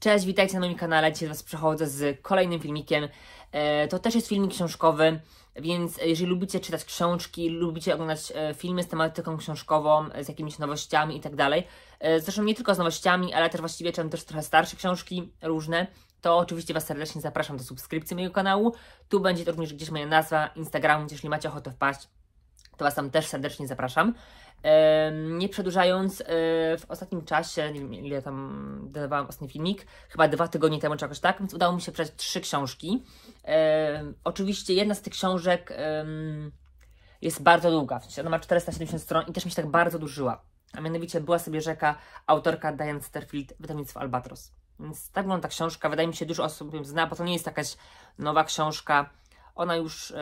Cześć, witajcie na moim kanale, dzisiaj Was przechodzę z kolejnym filmikiem. E, to też jest filmik książkowy, więc jeżeli lubicie czytać książki, lubicie oglądać e, filmy z tematyką książkową, z jakimiś nowościami i tak dalej, e, zresztą nie tylko z nowościami, ale też właściwie czytam też trochę starsze książki, różne, to oczywiście Was serdecznie zapraszam do subskrypcji mojego kanału. Tu będzie również gdzieś moja nazwa, Instagram, Instagramu, jeśli macie ochotę wpaść, to Was tam też serdecznie zapraszam nie przedłużając, e, w ostatnim czasie, nie wiem ile tam dawałam ostatni filmik, chyba dwa tygodnie temu czy jakoś tak, więc udało mi się przeczytać trzy książki. Oczywiście jedna z tych książek jest bardzo długa, w ona ma 470 stron i też mi się tak bardzo dużyła. A mianowicie Była sobie rzeka, autorka Diane Sterfield, wydawnictwo Albatros. Więc tak wygląda ta książka, wydaje mi się dużo osób ją zna, bo to nie jest jakaś nowa książka. Ona już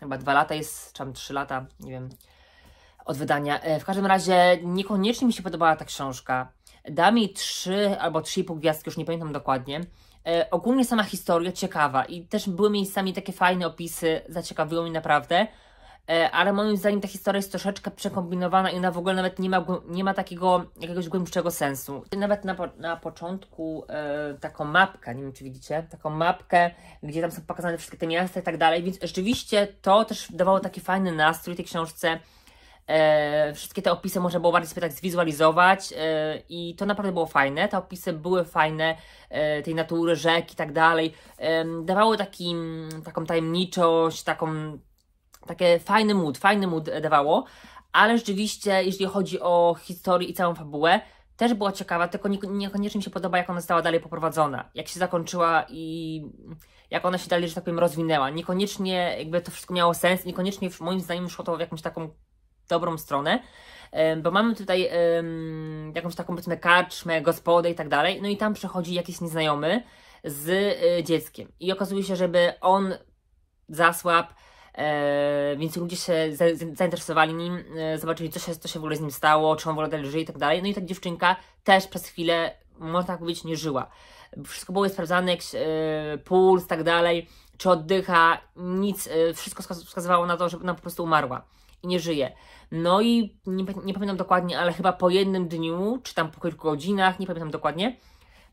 chyba dwa lata jest, czy tam trzy lata, nie wiem od wydania. E, w każdym razie niekoniecznie mi się podobała ta książka. Da mi 3 albo 3,5 gwiazdki, już nie pamiętam dokładnie. E, ogólnie sama historia ciekawa i też były miejscami takie fajne opisy, zaciekawiło mnie naprawdę, e, ale moim zdaniem ta historia jest troszeczkę przekombinowana i ona w ogóle nawet nie ma, nie ma takiego jakiegoś głębszego sensu. Nawet na, na początku e, taką mapkę, nie wiem czy widzicie, taką mapkę, gdzie tam są pokazane wszystkie te miasta i tak dalej, więc rzeczywiście to też dawało taki fajny nastrój tej książce, E, wszystkie te opisy można było bardziej sobie tak zwizualizować e, i to naprawdę było fajne. Te opisy były fajne, e, tej natury, rzek i tak dalej. E, dawały taki, taką tajemniczość, taką, takie fajny mood, fajny mood dawało, ale rzeczywiście, jeśli chodzi o historię i całą fabułę, też była ciekawa, tylko niekoniecznie mi się podoba, jak ona została dalej poprowadzona, jak się zakończyła i jak ona się dalej, że tak powiem, rozwinęła. Niekoniecznie jakby to wszystko miało sens, niekoniecznie moim zdaniem szło to w jakąś taką dobrą stronę, bo mamy tutaj jakąś taką powiedzmy karczmę, gospodę i tak dalej, no i tam przechodzi jakiś nieznajomy z y, dzieckiem i okazuje się, żeby on zasłabł, e, więc ludzie się zainteresowali nim, e, zobaczyli co się, co się w ogóle z nim stało, czy on w ogóle dalej żyje i tak dalej, no i ta dziewczynka też przez chwilę, można tak powiedzieć, nie żyła. Wszystko było sprawdzane, jakiś e, puls i tak dalej, czy oddycha, nic, wszystko wskazywało na to, że ona po prostu umarła i nie żyje. No i nie, nie, pamiętam dokładnie, ale chyba po jednym dniu, czy tam po kilku godzinach, nie pamiętam dokładnie,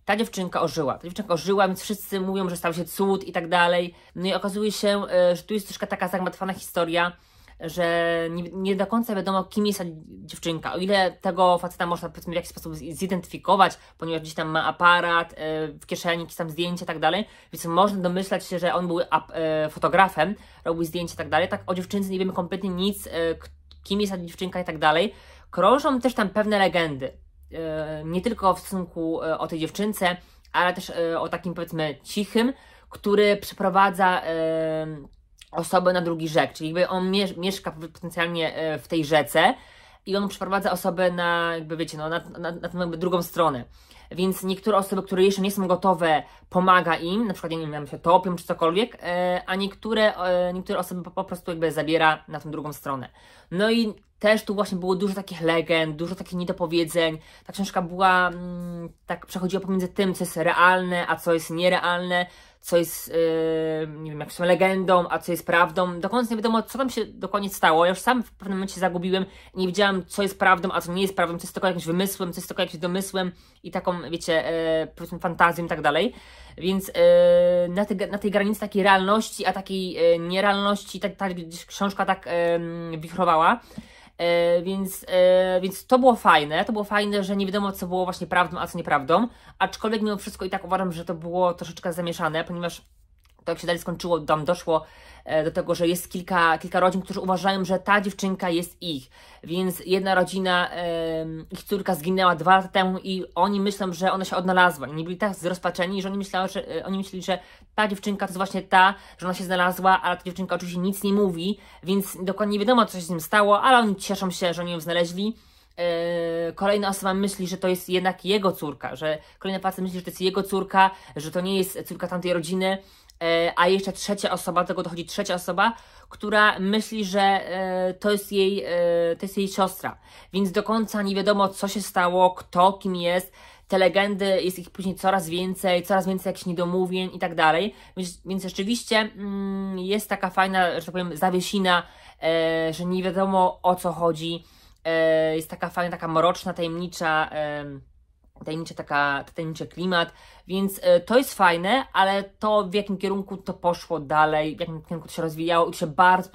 ta dziewczynka ożyła. Ta dziewczynka ożyła, więc wszyscy mówią, że stał się cud i tak dalej. No i okazuje się, e, że tu jest troszkę taka zagmatwana historia, że nie, nie, do końca wiadomo, kim jest ta dziewczynka. O ile tego faceta można powiedzmy w jakiś sposób zidentyfikować, ponieważ gdzieś tam ma aparat, e, w kieszeni jakieś tam zdjęcia i tak dalej, więc można domyślać się, że on był e, fotografem, robił zdjęcia i tak dalej. Tak o dziewczynce nie wiemy kompletnie nic, e, kim jest ta dziewczynka i tak dalej. Krążą też tam pewne legendy. Nie tylko w stosunku o tej dziewczynce, ale też o takim powiedzmy cichym, który przeprowadza osobę na drugi rzek, czyli jakby on mie mieszka potencjalnie e, w tej rzece i on przeprowadza osobę na, jakby wiecie, no, na, na, na tą drugą stronę. Więc niektóre osoby, które jeszcze nie są gotowe, pomaga im, na przykład, nie wiem, się topią czy cokolwiek, e, a niektóre, e, niektóre osoby po, po prostu jakby zabiera na tą drugą stronę. No i też tu właśnie było dużo takich legend, dużo takich niedopowiedzeń. Ta książka była mm, tak przechodziło pomiędzy tym, co jest realne, a co jest nierealne, co jest, yy, nie wiem, jakąś legendą, a co jest prawdą. Do końca nie wiadomo, co tam się dokładnie stało. Ja już sam w pewnym momencie zagubiłem, nie wiedziałam, co jest prawdą, a co nie jest prawdą, co jest tylko jakimś wymysłem, co jest tylko jakimś domysłem i taką, wiecie, yy, powiedzmy fantazją i tak dalej. Więc yy, na, te, na, tej granicy takiej realności, a takiej yy, nierealności, tak, ta, książka tak yy, wichrowała. E, więc, e, więc to było fajne, to było fajne, że nie wiadomo co było właśnie prawdą, a co nieprawdą, aczkolwiek mimo wszystko i tak uważam, że to było troszeczkę zamieszane, ponieważ to jak się dalej skończyło, tam doszło e, do tego, że jest kilka, kilka rodzin, którzy uważają, że ta dziewczynka jest ich. Więc jedna rodzina, ich córka zginęła dwa lata temu i oni myślą, że ona się odnalazła. nie oni byli tak zrozpaczeni, że oni, myślały, że e, oni myśleli, że ta dziewczynka to jest właśnie ta, że ona się znalazła, a ta dziewczynka oczywiście nic nie mówi, więc dokładnie nie wiadomo, co się z nim stało, ale oni cieszą się, że oni ją znaleźli e, kolejna osoba myśli, że to jest jednak jego córka, że kolejna facet myśli, że to jest jego córka, że to nie jest córka tamtej rodziny, a jeszcze trzecia osoba, do tego dochodzi trzecia osoba, która myśli, że e, to jest, jej, e, to jest jej siostra. Więc do końca nie wiadomo, co się stało, kto kim jest. Te legendy, jest ich później coraz więcej, coraz więcej jakichś niedomówień i tak dalej. Więc, więc rzeczywiście mm, jest taka fajna, że tak powiem, zawiesina, e, że nie wiadomo o co chodzi. Jest taka fajna, taka mroczna, tajemnicza tajemnicza taka, tajemniczy klimat, więc e, to jest fajne, ale to w jakim kierunku to poszło dalej, w jakim kierunku to się rozwijało i to się bardzo,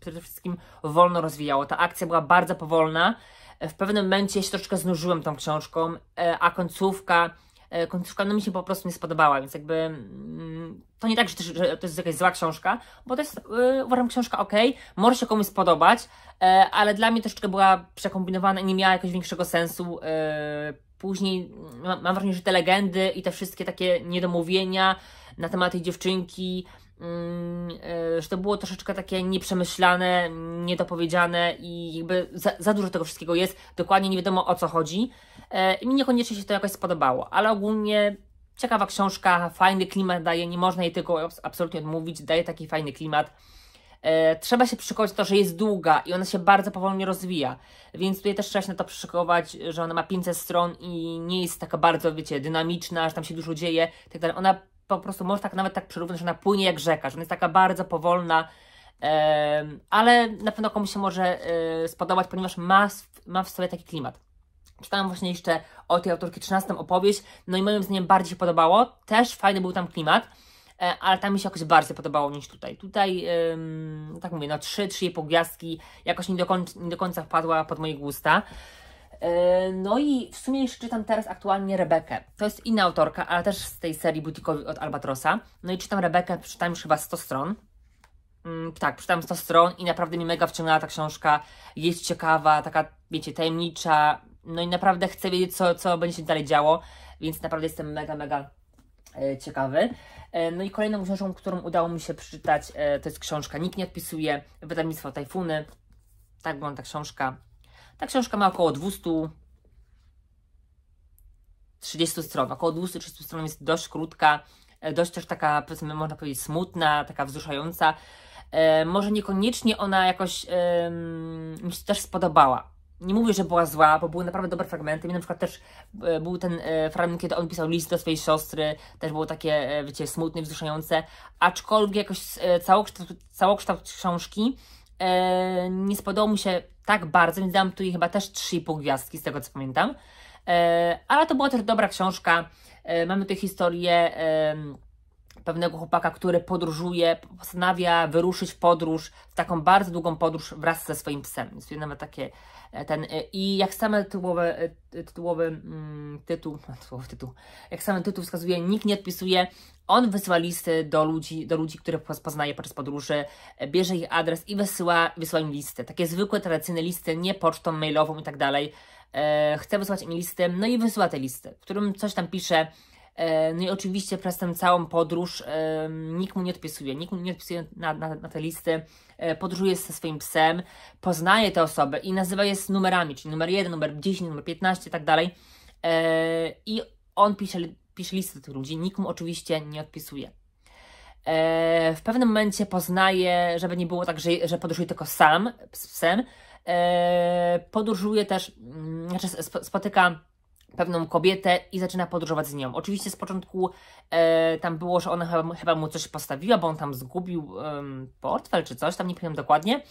przede wszystkim wolno rozwijało. Ta akcja była bardzo powolna, e, w pewnym momencie się troszeczkę znużyłem tą książką, e, a końcówka, końcówka no mi się po prostu nie spodobała, więc jakby mm, to nie tak, że to, jest jakaś zła książka, bo to jest, uważam, książka ok, może się komuś spodobać, ale dla mnie troszeczkę była przekombinowana i nie miała jakiegoś większego sensu później mm, mam wrażenie, że te legendy i te wszystkie takie niedomówienia na temat tej dziewczynki, mm, e, że to było troszeczkę takie nieprzemyślane, niedopowiedziane i jakby za, za, dużo tego wszystkiego jest, dokładnie nie wiadomo o co chodzi. E, I mi niekoniecznie się to jakoś spodobało, ale ogólnie ciekawa książka, fajny klimat daje, nie można jej tylko absolutnie odmówić, daje taki fajny klimat. E, trzeba się przyszykować to, że jest długa i ona się bardzo powolnie rozwija. Więc tutaj też trzeba się na to przyszykować, że ona ma 500 stron i nie jest taka bardzo, wiecie, dynamiczna, że tam się dużo dzieje, tak dalej. Ona po prostu może tak nawet tak przyrównać, że ona płynie jak rzeka, że ona jest taka bardzo powolna, e, ale na pewno komuś się może e, spodobać, ponieważ ma, ma w sobie taki klimat. Czytałam właśnie jeszcze o tej autorki 13 opowieść, no i moim zdaniem bardziej się podobało. Też fajny był tam klimat. E, ale tam mi się jakoś bardziej podobało niż tutaj. Tutaj, tak mówię, no 3-3,5 gwiazdki jakoś nie do, końca, nie do końca wpadła pod moje gusta. E, no i w sumie jeszcze czytam teraz aktualnie Rebekę. To jest inna autorka, ale też z tej serii Butikowi od Albatrosa. No i czytam Rebekę, Czytam już chyba 100 stron. Mm, tak, czytam 100 stron i naprawdę mi mega wciągnęła ta książka. Jest ciekawa, taka, wiecie, tajemnicza. No i naprawdę chcę wiedzieć, co, co będzie się dalej działo, więc naprawdę jestem mega, mega E, ciekawy. E, no i kolejną książką, którą udało mi się przeczytać, e, to jest książka Nikt nie odpisuje, wydawnictwo Tajfuny. Tak wygląda książka. Ta książka ma około 200 stron, około 230 stron jest dość krótka, dość też taka, powiedzmy, można powiedzieć smutna, taka wzruszająca. może niekoniecznie ona jakoś mi się też spodobała nie mówię, że była zła, bo były naprawdę dobre fragmenty. Mi na przykład też e, był ten e, fragment, kiedy on pisał list do swojej siostry, też było takie, e, wiecie, smutne, wzruszające, aczkolwiek jakoś całokształt, całokształt książki nie spodobał mi się tak bardzo, więc dam tu jej chyba też 3,5 gwiazdki, z tego co pamiętam. Ale to była też dobra książka. Mamy tutaj historię pewnego chłopaka, który podróżuje, postanawia wyruszyć w podróż, w taką bardzo długą podróż wraz ze swoim psem. Jest nawet takie e, ten. E, I jak same tytułowe, e, tytułowy mm, tytuł, tytuł, jak sam tytuł wskazuje, nikt nie odpisuje. On wysyła listy do ludzi, do ludzi, których poznaje podczas podróży, bierze ich adres i wysyła, wysyła im listy. Takie zwykłe, tradycyjne listy, nie pocztą mailową i tak dalej. Chce wysłać im listy, no i wysyła te listy, w którym coś tam pisze, E, no i oczywiście przez tę całą podróż e, nikt mu nie odpisuje, nikt mu nie odpisuje na, na, na te listy. E, podróżuje ze swoim psem, poznaje te osoby i nazywa je z numerami, czyli numer 1, numer 10, numer 15 i tak dalej. I on pisze, pisze listy do tych ludzi, nikt mu oczywiście nie odpisuje. W pewnym momencie poznaje, żeby nie było tak, że, że podróżuje tylko sam z psem, podróżuje też, mm, znaczy spotyka pewną kobietę i zaczyna podróżować z nią. Oczywiście z początku e, tam było, że ona chyba, chyba, mu coś postawiła, bo on tam zgubił e, portfel czy coś, tam nie pamiętam dokładnie.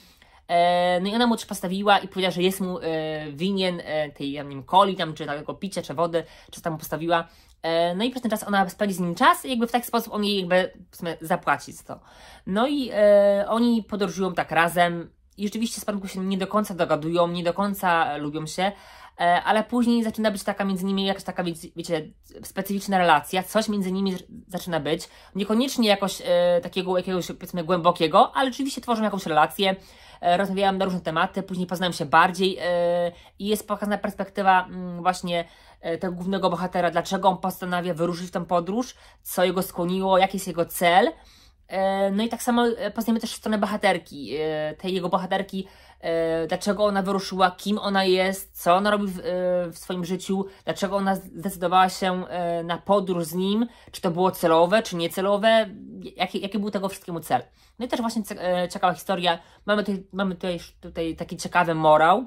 E, no i ona mu coś postawiła i powiedziała, że jest mu e, winien e, tej ja nie wiem, coli, tam, czy takiego picia, czy wody, czy tam postawiła. E, no i przez ten czas ona spędzi z nim czas i jakby w taki sposób on jej jakby zapłaci za to. No i oni podróżują tak razem i rzeczywiście z początku się nie do końca dogadują, nie do końca lubią się, E, ale później zaczyna być taka między nimi jakaś taka, wiecie, specyficzna relacja, coś między nimi zaczyna być, niekoniecznie jakoś e, takiego jakiegoś, powiedzmy, głębokiego, ale oczywiście tworzą jakąś relację, e, rozmawiałam na różne tematy, później poznałem się bardziej e, i jest pokazana perspektywa m, mm, właśnie e, tego głównego bohatera, dlaczego on postanawia wyruszyć w tę podróż, co jego skłoniło, jaki jest jego cel, E, no i tak samo e, poznajemy też stronę bohaterki, e, tej jego bohaterki, dlaczego ona wyruszyła, kim ona jest, co ona robi w, w, swoim życiu, dlaczego ona zdecydowała się na podróż z nim, czy to było celowe, czy niecelowe, jaki, jaki był tego wszystkiemu cel. No i też właśnie ciekawa historia, mamy tutaj, mamy tutaj, tutaj taki ciekawy morał,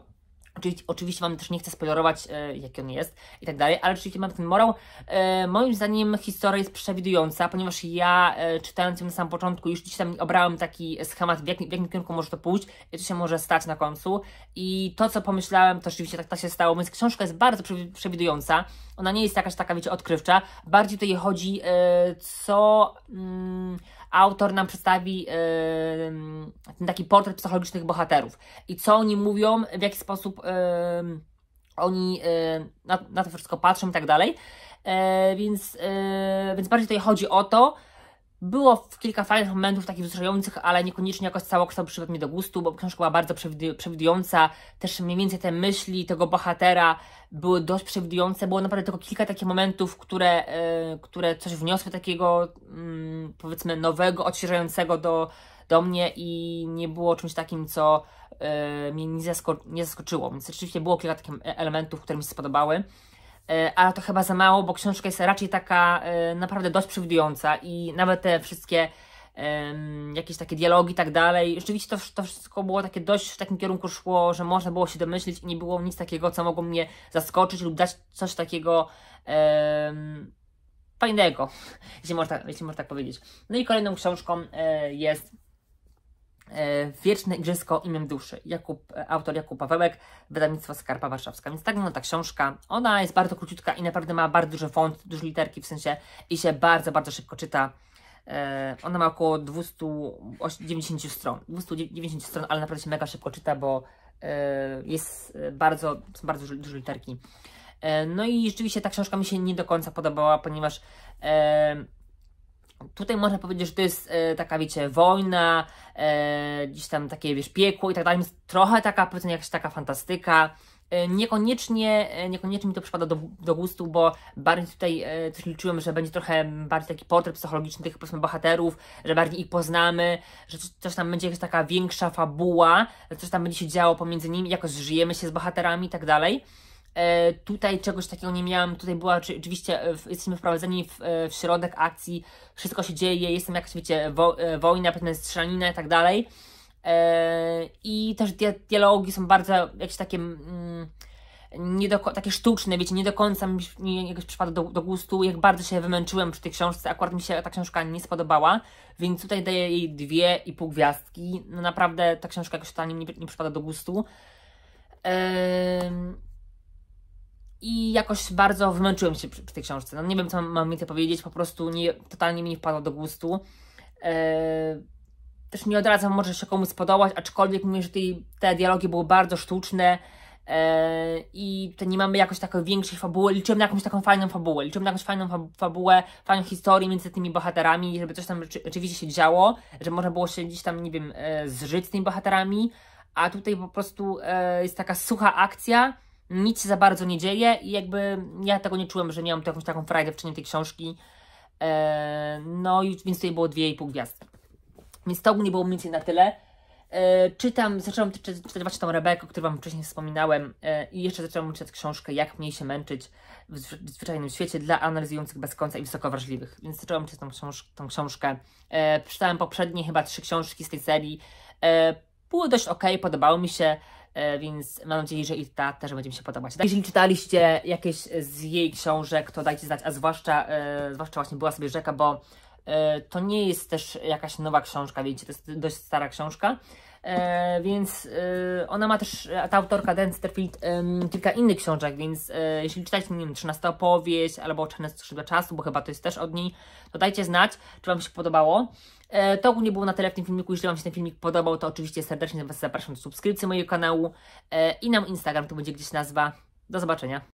Oczywiście, oczywiście Wam też nie chcę spoilerować, e, jaki on jest i tak dalej, ale oczywiście mam ten morał. E, moim zdaniem historia jest przewidująca, ponieważ ja e, czytając ją na samym początku już gdzieś tam obrałem taki schemat, w jakim, w jakim kierunku może to pójść, co się może stać na końcu. I to, co pomyślałem, to oczywiście tak, tak się stało, więc książka jest bardzo przewidująca. Ona nie jest jakaś taka, wiecie, odkrywcza. Bardziej tutaj chodzi, e, co... Mm, autor nam przedstawi yy, taki portret psychologicznych bohaterów i co oni mówią, w jaki sposób yy, oni yy, na, na, to wszystko patrzą i tak dalej. E, więc, e, więc bardziej tutaj chodzi o to, było kilka fajnych momentów takich wzruszających, ale niekoniecznie jakoś całokształt przypadł mi do gustu, bo książka była bardzo przewidująca, też mniej więcej te myśli tego bohatera były dość przewidujące, było naprawdę tylko kilka takich momentów, które, e, które coś wniosły takiego mm, powiedzmy nowego, odświeżającego do, do mnie i nie było czymś takim, co e, mnie nie, zaskoczyło, więc rzeczywiście było kilka takich e-, elementów, które mi się spodobały ale to chyba za mało, bo książka jest raczej taka e, naprawdę dość przywdująca i nawet te wszystkie jakieś takie dialogi i tak dalej. Rzeczywiście to, to wszystko było takie dość w takim kierunku szło, że można było się domyślić i nie było nic takiego, co mogło mnie zaskoczyć lub dać coś takiego um, fajnego, jeśli można, jeśli można tak powiedzieć. No i kolejną książką e, jest E, Wieczne Igrzysko imię duszy. Jakub, e, autor Jakub Pawełek, wydawnictwo Skarpa Warszawska. Więc tak wygląda ta książka. Ona jest bardzo króciutka i naprawdę ma bardzo duży font, duże literki w sensie i się bardzo, bardzo szybko czyta. E, ona ma około 290 stron. 290 stron, ale naprawdę się mega szybko czyta, bo jest bardzo, są bardzo duże, duże literki. No i rzeczywiście ta książka mi się nie do końca podobała, ponieważ tutaj można powiedzieć, że to jest e, taka, wiecie, wojna, e, gdzieś tam takie, wiesz, piekło i tak dalej, więc trochę taka, powiedzmy, jakaś taka fantastyka. E, niekoniecznie, e, niekoniecznie mi to przypada do, do gustu, bo bardziej tutaj e, też liczyłem, że będzie trochę bardziej taki portret psychologiczny tych, powiedzmy, bohaterów, że bardziej ich poznamy, że coś, coś tam będzie jakaś taka większa fabuła, że coś tam będzie się działo pomiędzy nimi, jakoś żyjemy się z bohaterami i tak dalej. E, tutaj czegoś takiego nie miałam. Tutaj była oczywiście, e, jesteśmy wprowadzeni w, e, w środek akcji, wszystko się dzieje, jestem jakaś, wiecie, wo, wojna, pewna strzelanina i tak dalej. I też dialogi są bardzo jakieś takie mm, nie do, takie sztuczne, wiecie, nie do końca mi, mi jakoś przypada do, do, gustu, jak bardzo się wymęczyłem przy tej książce, akurat mi się ta książka nie spodobała, więc tutaj daję jej dwie i pół gwiazdki, no naprawdę ta książka jakoś totalnie nie, nie przypada do gustu i jakoś bardzo wymęczyłem się przy, przy tej książce. No nie wiem, co mam więcej powiedzieć, po prostu nie, totalnie mi nie wpadło do gustu. E, też nie od razu może się komuś spodobać, aczkolwiek mówię, że te, te dialogi były bardzo sztuczne e, i tutaj nie mamy jakoś takiej większej fabuły. Liczyłem na jakąś taką fajną fabułę, liczyłem na jakąś fajną fabułę, fajną historię między tymi bohaterami, żeby coś tam rzeczywiście się działo, że można było się gdzieś tam, nie wiem, e, zżyć z tymi bohaterami, a tutaj po prostu e, jest taka sucha akcja, nic za bardzo nie dzieje i jakby ja tego nie czułem, że miałam jakąś taką frajdę w czynieniu tej książki. E, no i więc tutaj było 2,5 gwiazd. Więc to nie było mniej więcej na tyle. E, czytam, zacząłem czytać, właśnie tą Rebekę, o której Wam wcześniej wspominałem e, i jeszcze zacząłem czytać książkę Jak mniej się męczyć w, w zwyczajnym świecie dla analizujących bez końca i wysoko wrażliwych. Więc zacząłem czytać tą, książ tą książkę. Przeczytałem poprzednie chyba trzy książki z tej serii. Było dość ok, podobało mi się. E, więc mam nadzieję, że i ta też będzie mi się podobać. Tak? Jeżeli czytaliście jakieś z jej książek, to dajcie znać, a zwłaszcza, e, zwłaszcza właśnie Była sobie rzeka, bo e, to nie jest też jakaś nowa książka, wiecie, to jest dość stara książka. E, więc e, ona ma też, ta autorka Dan Sterfield, e, kilka innych książek, więc jeśli czytacie, nie wiem, 13 opowieść albo Czarne skrzydła czasu, bo chyba to jest też od niej, to dajcie znać, czy Wam się podobało. E, to ogólnie było na tyle w tym filmiku. jeżeli Wam się ten filmik podobał, to oczywiście serdecznie Was zapraszam do subskrypcji mojego kanału e, i na Instagram, to będzie gdzieś nazwa. Do zobaczenia.